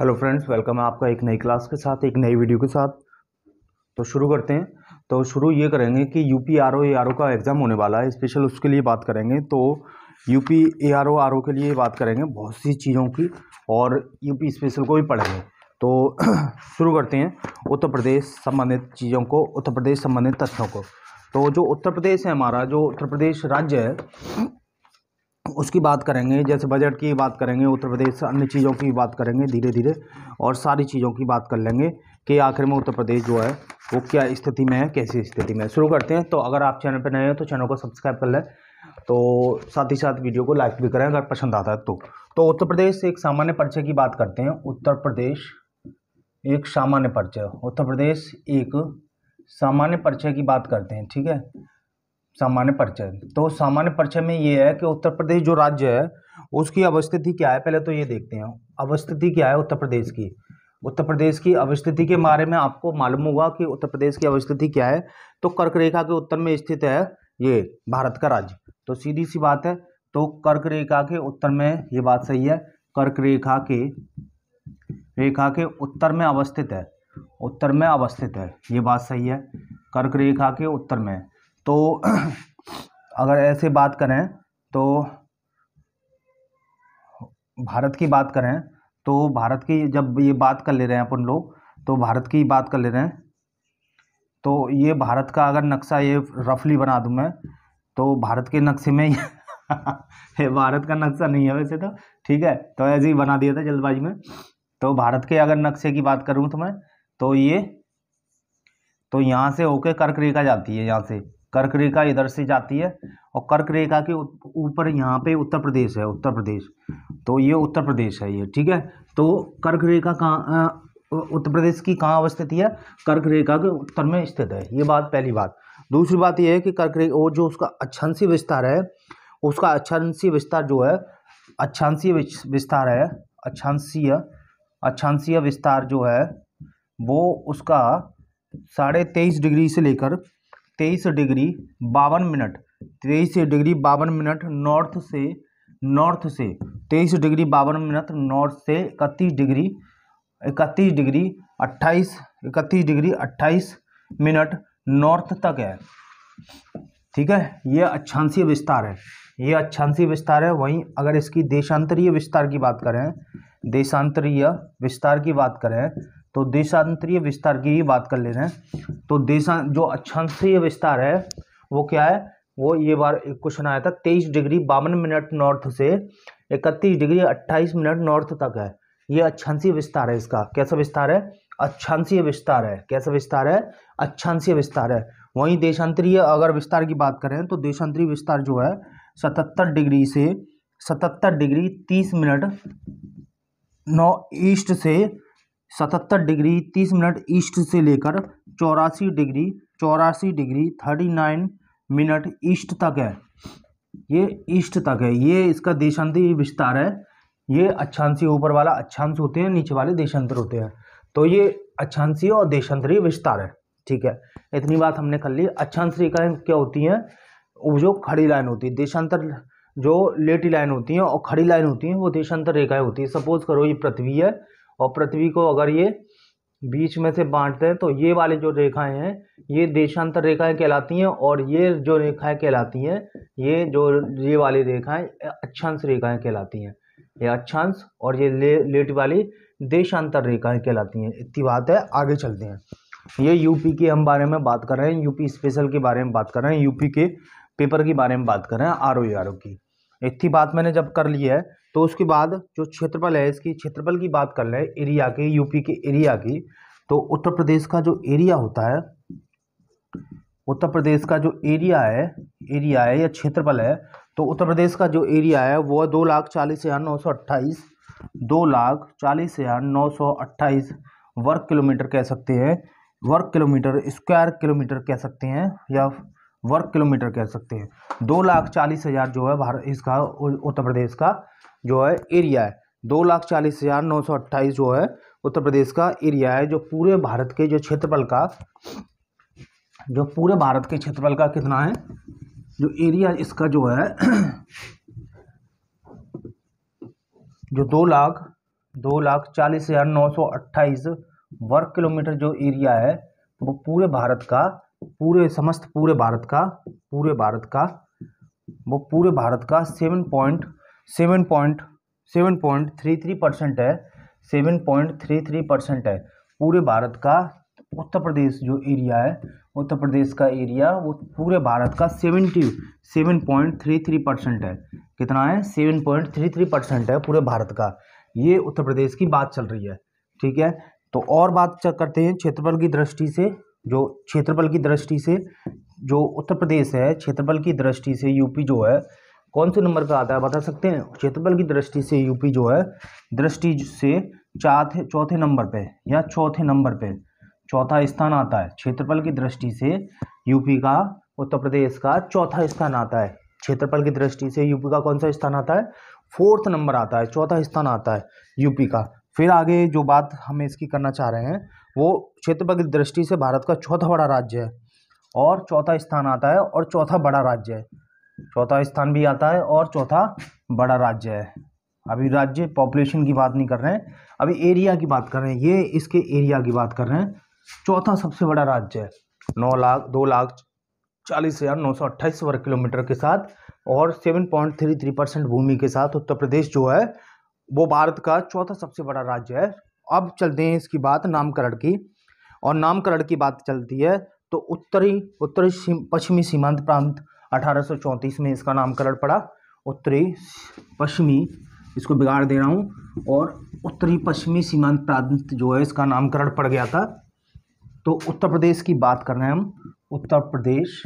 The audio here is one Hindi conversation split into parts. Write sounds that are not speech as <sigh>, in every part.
हेलो फ्रेंड्स वेलकम है आपका एक नई क्लास के साथ एक नई वीडियो के साथ तो शुरू करते हैं तो शुरू ये करेंगे कि U P R O A R O का एग्ज़ाम होने वाला है स्पेशल उसके लिए बात करेंगे तो U P A R O R O के लिए बात करेंगे बहुत सी चीज़ों की और यू पी स्पेशल को भी पढ़ेंगे तो <clears throat> शुरू करते हैं उत्तर प्रदेश संबंधित चीज़ों को उत्तर प्रदेश संबंधित तथ्यों को तो जो उत्तर प्रदेश है हमारा जो उत्तर प्रदेश राज्य है उसकी बात करेंगे जैसे बजट की बात करेंगे उत्तर प्रदेश अन्य चीज़ों की बात करेंगे धीरे धीरे और सारी चीज़ों की बात कर लेंगे कि आखिर में उत्तर प्रदेश जो है वो क्या स्थिति में है कैसी स्थिति में शुरू करते हैं तो अगर आप चैनल पर नए हैं तो चैनल को सब्सक्राइब कर लें तो साथ ही साथ वीडियो को लाइक भी करें अगर पसंद आता है तो तो उत्तर प्रदेश एक सामान्य परिचय की बात करते हैं उत्तर प्रदेश एक सामान्य परिचय उत्तर प्रदेश एक सामान्य परिचय की बात करते हैं ठीक है सामान्य परिचय तो सामान्य परिचय में ये है कि उत्तर प्रदेश जो राज्य है उसकी अवस्थिति क्या है पहले तो ये देखते हैं अवस्थिति क्या है उत्तर प्रदेश की उत्तर प्रदेश की अवस्थिति के बारे में आपको मालूम होगा कि उत्तर प्रदेश की अवस्थिति क्या है तो कर्क रेखा के उत्तर में स्थित है ये भारत का राज्य तो सीधी सी बात है तो कर्क रेखा के उत्तर में ये बात सही है कर्क रेखा के रेखा के उत्तर में अवस्थित है उत्तर में अवस्थित है ये बात सही है कर्क रेखा के उत्तर में तो <clears throat> अगर ऐसे बात करें तो भारत की बात करें तो भारत की जब ये बात कर ले रहे हैं अपन लोग तो भारत की बात कर ले रहे हैं तो ये भारत का अगर नक्शा ये रफली बना दूँ मैं तो भारत के नक्शे में <laughs> ये भारत का नक्शा नहीं है वैसे तो ठीक है तो ऐसे ही बना दिया था जल्दबाजी में तो भारत के अगर नक्शे की बात करूँ तो मैं तो ये तो यहाँ से होके कर्क रेखा जाती है यहाँ से कर्क रेखा इधर से जाती है और कर्क रेखा के ऊपर यहाँ पे उत्तर प्रदेश है उत्तर प्रदेश तो ये उत्तर प्रदेश है ये ठीक है तो कर्क रेखा कहाँ उत्तर प्रदेश की कहाँ अवस्थित है कर्क रेखा के उत्तर में स्थित है ये बात पहली बात दूसरी बात यह है कि कर्क रेखा वो जो उसका अच्छांसी विस्तार है उसका अच्छांसी विस्तार जो है अच्छांसी विस्तार है अच्छांसीय अच्छांसीय विस्तार जो है वो उसका साढ़े तेईस डिग्री से लेकर तेईस डिग्री बावन मिनट तेईस डिग्री बावन मिनट नॉर्थ से नॉर्थ से तेईस डिग्री बावन मिनट नॉर्थ से इकतीस डिग्री इकतीस डिग्री अट्ठाईस इकतीस डिग्री अट्ठाईस मिनट नॉर्थ तक है ठीक है यह अच्छांसी विस्तार है यह अच्छांसी विस्तार है वहीं अगर इसकी देशांतरीय विस्तार की बात करें देशांतरीय विस्तार की बात करें तो देशांतरीय विस्तार की ही बात कर लेते हैं तो देशा जो अक्षांशीय विस्तार है वो क्या है वो ये बार एक क्वेश्चन आया था तेईस डिग्री बावन मिनट नॉर्थ से इकतीस डिग्री अट्ठाईस मिनट नॉर्थ तक है ये अक्षांशीय विस्तार है इसका कैसा विस्तार है अक्षांशीय विस्तार है कैसा विस्तार है अक्षांशीय विस्तार है वहीं देशांतरीय अगर विस्तार की बात करें तो देशांतरीय विस्तार जो है सतहत्तर डिग्री से सतहत्तर डिग्री तीस मिनट नौ ईस्ट से सतहत्तर डिग्री तीस मिनट ईस्ट से लेकर चौरासी डिग्री चौरासी degree thirty nine minute east तक है ये ईस्ट तक है ये इसका देशांति विस्तार है ये अच्छांशी ऊपर वाला अच्छांश होते हैं नीचे वाले देशांतर होते हैं तो ये अच्छांशी और देशांतरीय विस्तार है ठीक है इतनी बात हमने कर ली अच्छांश रेखाएँ क्या होती हैं जो खड़ी लाइन होती है देशांतर जो लेटी लाइन होती है और खड़ी लाइन होती है वो देशांतर रेखाएँ होती है सपोज करो ये पृथ्वी है और पृथ्वी को अगर ये बीच में से बांटते हैं तो ये वाली जो रेखाएं हैं ये देशांतर रेखाएं कहलाती हैं और ये जो रेखाएं कहलाती हैं ये जो ये वाली रेखाएं अक्षांश रेखाएं कहलाती हैं ये अक्षांश और ये ले, लेट वाली देशांतर रेखाएं कहलाती हैं इतनी बात है आगे चलते हैं ये यूपी के हम बारे में बात कर रहे हैं यूपी स्पेशल के बारे में बात कर रहे हैं यूपी के पेपर के बारे में बात कर रहे हैं आर ओ की इतनी बात मैंने जब कर ली है तो उसके बाद जो क्षेत्रफल है इसकी क्षेत्रफल की बात कर लें एरिया की यूपी के एरिया की तो उत्तर प्रदेश का जो एरिया होता है उत्तर प्रदेश का जो एरिया है एरिया है या क्षेत्रफल है तो उत्तर प्रदेश का जो एरिया है वो दो लाख चालीस हज़ार नौ सौ अट्ठाईस दो लाख चालीस हज़ार नौ सौ अट्ठाईस वर्ग किलोमीटर कह सकते हैं वर्ग किलोमीटर स्क्वायर किलोमीटर कह सकते हैं या वर्ग किलोमीटर कह सकते हैं दो लाख चालीस हज़ार जो है भारत इसका उत्तर प्रदेश का जो है एरिया है दो लाख चालीस हज़ार नौ सौ अट्ठाईस जो है उत्तर प्रदेश का एरिया है जो पूरे भारत के जो क्षेत्रफल का जो पूरे भारत के क्षेत्रफल का कितना है जो एरिया इसका जो है जो दो लाख दो लाख चालीस हज़ार नौ सौ अट्ठाईस वर्ग किलोमीटर जो एरिया है वो पूरे भारत का पूरे समस्त पूरे भारत का पूरे भारत का वो पूरे भारत का seven point seven point seven point three three percent है seven point three three percent है पूरे भारत का उत्तर प्रदेश जो एरिया है उत्तर प्रदेश का एरिया वो पूरे भारत का seventy seven point three three percent है कितना है seven point three three percent है पूरे भारत का ये उत्तर प्रदेश की बात चल रही है ठीक है तो और बात करते हैं क्षेत्रफल की दृष्टि से जो क्षेत्रफल की दृष्टि से जो उत्तर प्रदेश है क्षेत्रफल की दृष्टि से यूपी जो है कौन से नंबर का आता है बता सकते हैं क्षेत्रफल की दृष्टि से यूपी जो है दृष्टि से चौथे चौथे नंबर पे या चौथे नंबर पे चौथा स्थान आता है क्षेत्रफल की दृष्टि से यूपी का उत्तर प्रदेश का चौथा स्थान आता है क्षेत्रफल की दृष्टि से यूपी का कौन सा स्थान आता है फोर्थ नंबर आता है चौथा स्थान आता है यूपी का फिर आगे जो बात हम इसकी करना चाह रहे हैं वो क्षेत्रफल की दृष्टि से भारत का चौथा बड़ा राज्य है और चौथा स्थान आता है और चौथा बड़ा राज्य है चौथा स्थान भी आता है और चौथा बड़ा राज्य है अभी राज्य पॉपुलेशन की बात नहीं कर रहे हैं अभी एरिया की बात कर रहे हैं ये इसके एरिया की बात कर रहे हैं चौथा सबसे बड़ा राज्य है नौ लाख दो लाख चालीस हज़ार नौ सौ अट्ठाईस वर्ग किलोमीटर के साथ और seven point three three percent भूमि के साथ उत्तर प्रदेश जो है वो भारत का चौथा सबसे बड़ा राज्य है अब चलते हैं इसकी बात नामकरण की और नामकरण की बात चलती है तो उत्तरी उत्तरी पश्चिमी सीमांत प्रांत अठारह में इसका नामकरण पड़ा उत्तरी पश्चिमी इसको बिगाड़ दे रहा हूँ और उत्तरी पश्चिमी सीमांत प्रांत जो है इसका नामकरण पड़ गया था तो उत्तर प्रदेश की बात कर रहे हैं हम उत्तर प्रदेश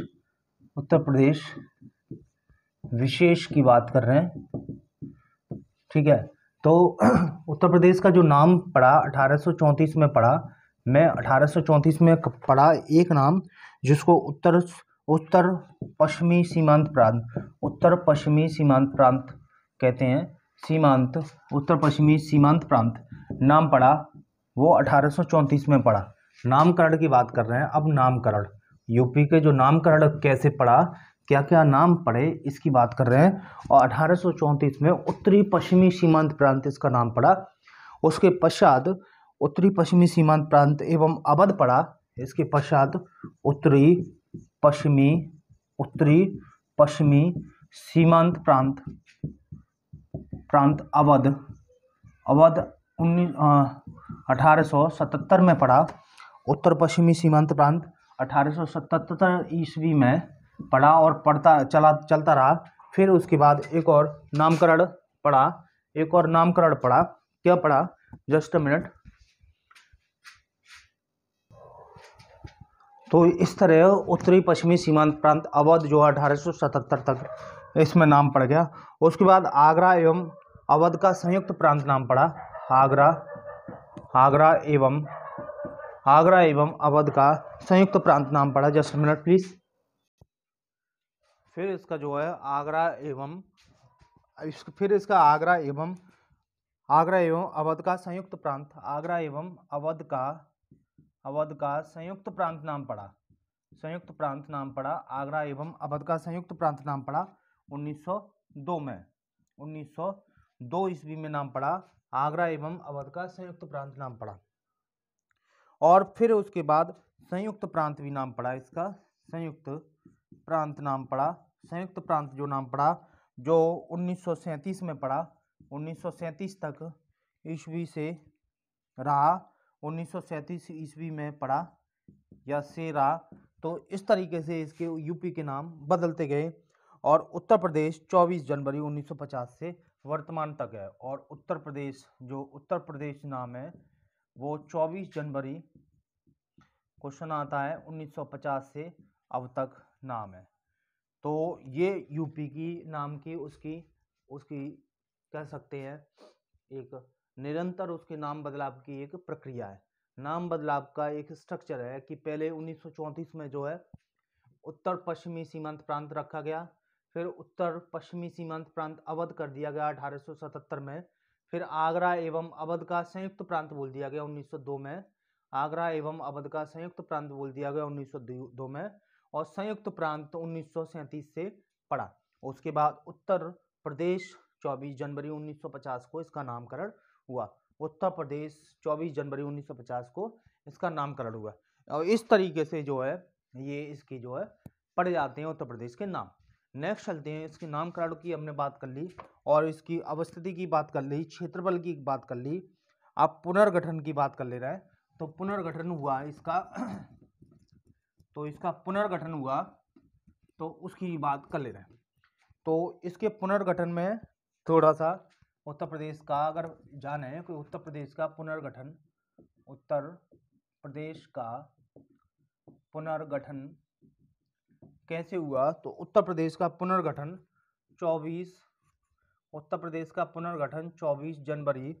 उत्तर प्रदेश विशेष की बात कर रहे हैं ठीक है तो <clears throat> उत्तर प्रदेश का जो नाम पड़ा अठारह में पड़ा मैं अठारह में पड़ा एक नाम जिसको उत्तर उत्तर पश्चिमी सीमांत प्रांत उत्तर पश्चिमी सीमांत प्रांत कहते हैं सीमांत उत्तर पश्चिमी सीमांत प्रांत नाम पड़ा वो अठारह में पड़ा नामकरण की बात कर रहे हैं अब नामकरण यूपी के जो नामकरण कैसे पड़ा क्या क्या नाम पड़े इसकी बात कर रहे हैं और अठारह में उत्तरी पश्चिमी सीमांत प्रांत इसका नाम पड़ा उसके पश्चात उत्तरी पश्चिमी सीमांत प्रांत एवं अवध पड़ा इसके पश्चात उत्तरी पश्चिमी उत्तरी पश्चिमी सीमांत प्रांत प्रांत अवध अवध उन्नीस अठारह में पड़ा उत्तर पश्चिमी सीमांत प्रांत 1877 ईस्वी में पढ़ा और पढ़ता चला चलता रहा फिर उसके बाद एक और नामकरण पढ़ा एक और नामकरण पढ़ा क्या पढ़ा जस्ट मिनट तो इस तरह उत्तरी पश्चिमी सीमांत प्रांत अवध जो है 1877 तक इसमें नाम पड़ गया उसके बाद आगरा एवं अवध का संयुक्त प्रांत नाम पड़ा आगरा आगरा एवं आगरा एवं अवध का संयुक्त प्रांत नाम पड़ा जस्ट मिनट प्लीज़ फिर इसका जो है आगरा एवं इस, फिर इसका आगरा एवं आगरा एवं अवध का संयुक्त प्रांत आगरा एवं अवध का अवध का संयुक्त प्रांत नाम पड़ा संयुक्त प्रांत नाम पड़ा आगरा एवं अवध का संयुक्त प्रांत नाम पड़ा 1902 में 1902 ईस्वी में नाम पड़ा आगरा एवं अवध का संयुक्त प्रांत नाम पड़ा और फिर उसके बाद संयुक्त प्रांत भी नाम पड़ा इसका संयुक्त प्रांत नाम पड़ा संयुक्त प्रांत जो नाम पड़ा जो 1937 में पड़ा 1937 तक ईस्वी से रहा 1937 ईस्वी में पड़ा या से रहा तो इस तरीके से इसके यूपी के नाम बदलते गए और उत्तर प्रदेश 24 जनवरी 1950 से वर्तमान तक है और उत्तर प्रदेश जो उत्तर प्रदेश नाम है वो 24 जनवरी क्वेश्चन आता है 1950 से अब तक नाम है तो ये यूपी की नाम की उसकी उसकी कह सकते हैं एक निरंतर उसके नाम बदलाव की एक प्रक्रिया है नाम बदलाव का एक स्ट्रक्चर है कि पहले उन्नीस में जो है उत्तर पश्चिमी सीमांत प्रांत रखा गया फिर उत्तर पश्चिमी सीमांत प्रांत अवध कर दिया गया 1877 में फिर आगरा एवं अवध का संयुक्त प्रांत बोल दिया गया 1902 में आगरा एवं अवध का संयुक्त प्रांत बोल दिया गया 1902 में और संयुक्त प्रांत उन्नीस से पड़ा उसके बाद उत्तर प्रदेश 24 जनवरी 1950 को इसका नामकरण हुआ उत्तर प्रदेश 24 जनवरी 1950 को इसका नामकरण हुआ और इस तरीके से जो है ये इसकी जो है पड़ जाते हैं उत्तर प्रदेश के नाम नेक्स्ट चलते हैं इसके नामकरण की हमने बात कर ली और इसकी अवस्थिति की बात कर ली क्षेत्रफल की बात कर ली आप पुनर्गठन की बात कर ले रहे हैं तो पुनर्गठन हुआ इसका तो इसका पुनर्गठन हुआ तो उसकी बात कर ले रहे हैं तो इसके पुनर्गठन में थोड़ा सा उत्तर प्रदेश का अगर जाने कोई उत्तर प्रदेश का पुनर्गठन उत्तर प्रदेश का पुनर्गठन कैसे हुआ तो उत्तर प्रदेश का पुनर्गठन 24 उत्तर प्रदेश का पुनर्गठन 24 जनवरी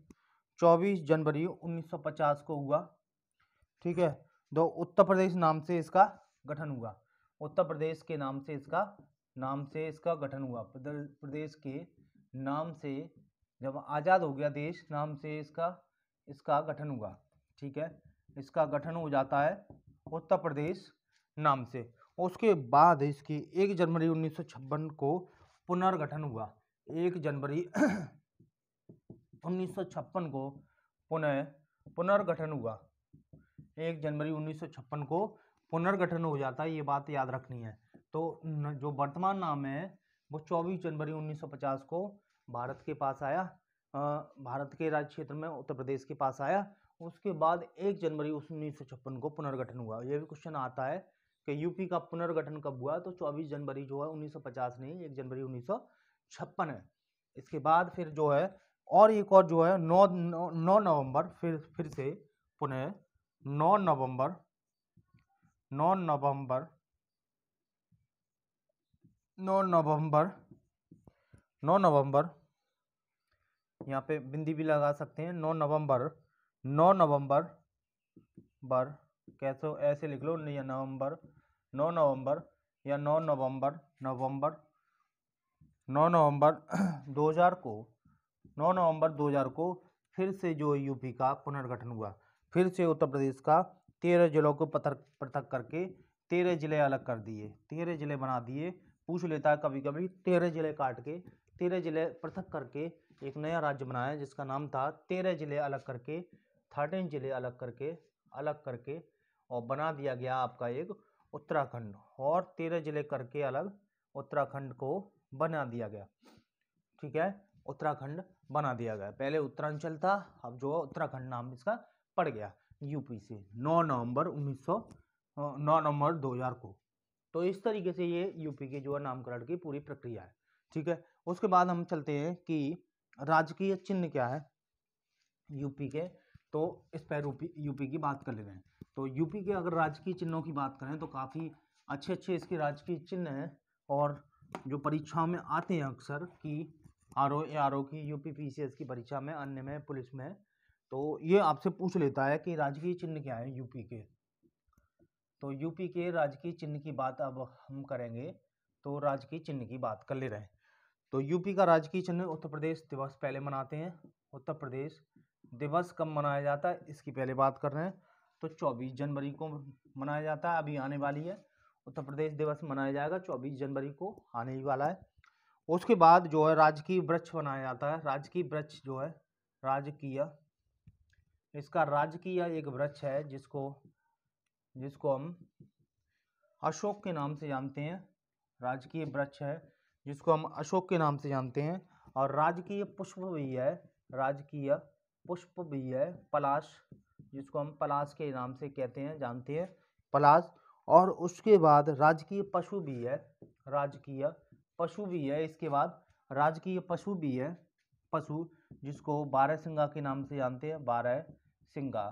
24 जनवरी 1950 को हुआ ठीक है तो उत्तर प्रदेश नाम से इसका गठन हुआ उत्तर प्रदेश के नाम से इसका नाम से इसका गठन हुआ प्रदेश के नाम से जब आज़ाद हो गया देश नाम से इसका इसका गठन हुआ ठीक है इसका गठन हो जाता है उत्तर प्रदेश नाम से उसके बाद इसकी एक जनवरी उन्नीस को पुनर्गठन हुआ एक जनवरी <clears throat> उन्नीस को पुनः पुनर्गठन हुआ एक जनवरी उन्नीस को पुनर्गठन हो जाता है ये बात याद रखनी है तो जो वर्तमान नाम है वो चौबीस जनवरी 1950 को भारत के पास आया भारत के राज्य क्षेत्र में उत्तर प्रदेश के पास आया उसके बाद एक जनवरी उन्नीस को पुनर्गठन हुआ यह भी क्वेश्चन आता है कि यूपी का पुनर्गठन कब हुआ तो 24 जनवरी जो है 1950 नहीं एक जनवरी उन्नीस है इसके बाद फिर जो है और एक और जो है नौ नौ नवंबर फिर फिर से पुनः नौ नवंबर नौ नवंबर नौ नवंबर नौ नवंबर यहाँ पे बिंदी भी लगा सकते हैं नौ नवंबर नौ नवंबर बर कैसे ऐसे लिख लो या नवंबर नौ नवंबर या नौ नवंबर नवंबर नौ नवंबर 2000 <clears throat> को नौ नवंबर 2000 को फिर से जो यूपी का पुनर्गठन हुआ फिर से उत्तर प्रदेश का तेरह जिलों को पथक पृथक करके तेरह जिले अलग कर दिए तेरह जिले बना दिए पूछ लेता है कभी कभी तेरह जिले काट के तेरह जिले पृथक करके एक नया राज्य बनाया जिसका नाम था तेरह जिले अलग करके थर्टीन जिले अलग करके अलग करके और बना दिया गया आपका एक उत्तराखंड और तेरह जिले करके अलग उत्तराखंड को बना दिया गया ठीक है उत्तराखंड बना दिया गया पहले उत्तरांचल था अब जो उत्तराखंड नाम इसका पड़ गया यूपी से 9 नवंबर 1900 नौ नवंबर 2000 को तो इस तरीके से ये यूपी के जो है नामकरण की पूरी प्रक्रिया है ठीक है उसके बाद हम चलते हैं कि राजकीय चिन्ह क्या है यूपी के तो इस पर यूपी की बात कर लेते हैं तो यूपी के अगर राजकीय चिन्हों की बात करें तो काफ़ी अच्छे अच्छे इसके राजकीय चिन्ह हैं और जो परीक्षाओं में आते हैं अक्सर कि आर ओ की यूपी पी की परीक्षा में अन्य में पुलिस में तो ये आपसे पूछ लेता है कि राजकीय चिन्ह क्या है यूपी के तो यूपी के राजकीय चिन्ह की बात अब हम करेंगे तो राजकीय चिन्ह की बात कर ले रहे हैं तो यूपी का राजकीय चिन्ह उत्तर प्रदेश दिवस पहले मनाते हैं उत्तर प्रदेश दिवस कब मनाया जाता है इसकी पहले बात कर रहे हैं तो 24 जनवरी को मनाया जाता है अभी आने वाली है उत्तर प्रदेश दिवस मनाया जाएगा 24 जनवरी को आने ही वाला है उसके बाद जो है राजकीय वृक्ष बनाया जाता है राजकीय वृक्ष जो है राजकीय इसका राजकीय एक वृक्ष है जिसको जिसको हम अशोक के नाम से जानते हैं राजकीय वृक्ष है जिसको हम अशोक के नाम से जानते हैं और राजकीय पुष्प भी है राजकीय पुष्प भी है पलाश जिसको हम पलाश के नाम से कहते हैं जानते हैं पलाश और उसके बाद राजकीय पशु भी है राजकीय पशु भी है इसके बाद राजकीय पशु भी है पशु जिसको बारह सिंगा के नाम से जानते हैं बारह सिंगा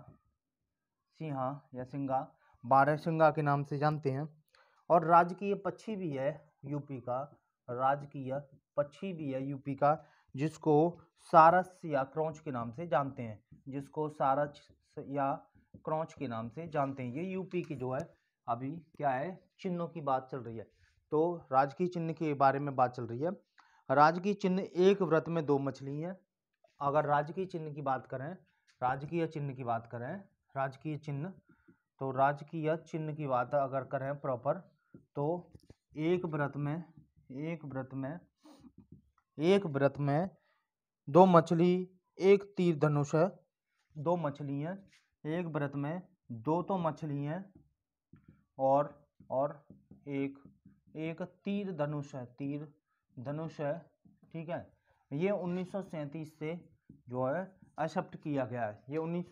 सिंहा या सिंगा बारह सिंगा के नाम से जानते हैं और राजकीय पक्षी भी है यूपी का राजकीय पक्षी भी है यूपी का जिसको सारस या क्रौच के नाम से जानते हैं जिसको सारस या क्रौच के नाम से जानते हैं ये यूपी की जो है अभी क्या है चिन्हों की बात चल रही है तो राजकीय चिन्ह के बारे में बात चल रही है राजकीय चिन्ह एक व्रत में दो मछली है अगर राजकीय चिन्ह की बात करें राजकीय चिन्ह की बात करें राजकीय चिन्ह तो राजकीय चिन्ह की बात अगर करें प्रॉपर तो एक व्रत में एक व्रत में एक व्रत में दो मछली एक तीर धनुष है दो मछली हैं एक व्रत में दो तो मछली हैं और और एक एक तीर धनुष है तीर धनुष है ठीक है ये उन्नीस से जो है एक्सेप्ट किया गया है ये उन्नीस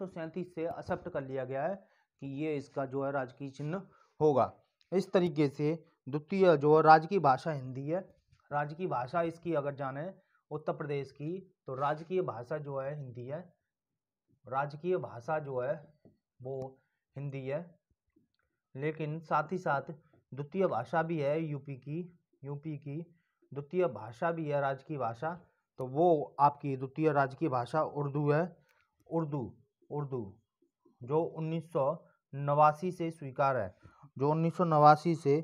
से एक्सेप्ट कर लिया गया है कि ये इसका जो है राजकीय चिन्ह होगा इस तरीके से द्वितीय जो है राजकीय भाषा हिंदी है राजकीय भाषा इसकी अगर जाने उत्तर प्रदेश की तो राजकीय भाषा जो है हिंदी है राजकीय भाषा जो है वो हिंदी है लेकिन साथ ही साथ द्वितीय भाषा भी है यूपी की यूपी की द्वितीय भाषा भी है राजकीय भाषा तो वो आपकी द्वितीय राज्य की भाषा उर्दू है उर्दू उर्दू जो उन्नीस से स्वीकार है जो उन्नीस से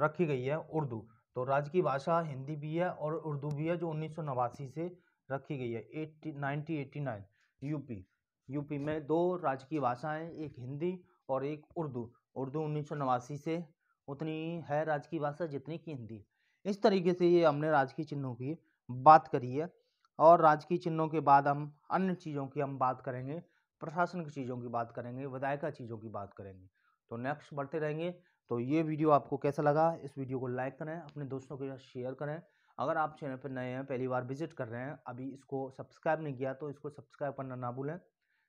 रखी गई है उर्दू तो राज्य की भाषा हिंदी भी है और उर्दू भी है जो उन्नीस से रखी गई है eighty nineteen eighty nine UP UP में दो राज्य की भाषाएं एक हिंदी और एक उर्दू उर्दू उन्नीस से उतनी है राज्य की भाषा जितनी की हिंदी इस तरीके से ये हमने राजकीय चिन्हों की बात करी है और राजकीय चिन्हों के बाद हम अन्य चीज़ों की हम बात करेंगे प्रशासन की चीज़ों की बात करेंगे विधायिका चीज़ों की बात करेंगे तो नेक्स्ट बढ़ते रहेंगे तो ये वीडियो आपको कैसा लगा इस वीडियो को लाइक करें अपने दोस्तों के साथ शेयर करें अगर आप चैनल पर नए हैं पहली बार विजिट कर रहे हैं अभी इसको सब्सक्राइब नहीं किया तो इसको सब्सक्राइब करना ना भूलें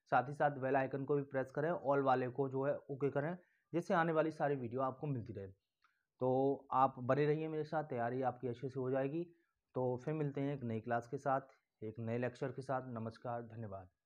साथ ही साथ बेल आइकन को भी प्रेस करें ऑल वाले को जो है ओके करें जिससे आने वाली सारी वीडियो आपको मिलती रहे तो आप बने रहिए मेरे साथ तैयारी आपकी अच्छे से हो जाएगी तो फिर मिलते हैं एक नई क्लास के साथ एक नए लेक्चर के साथ नमस्कार धन्यवाद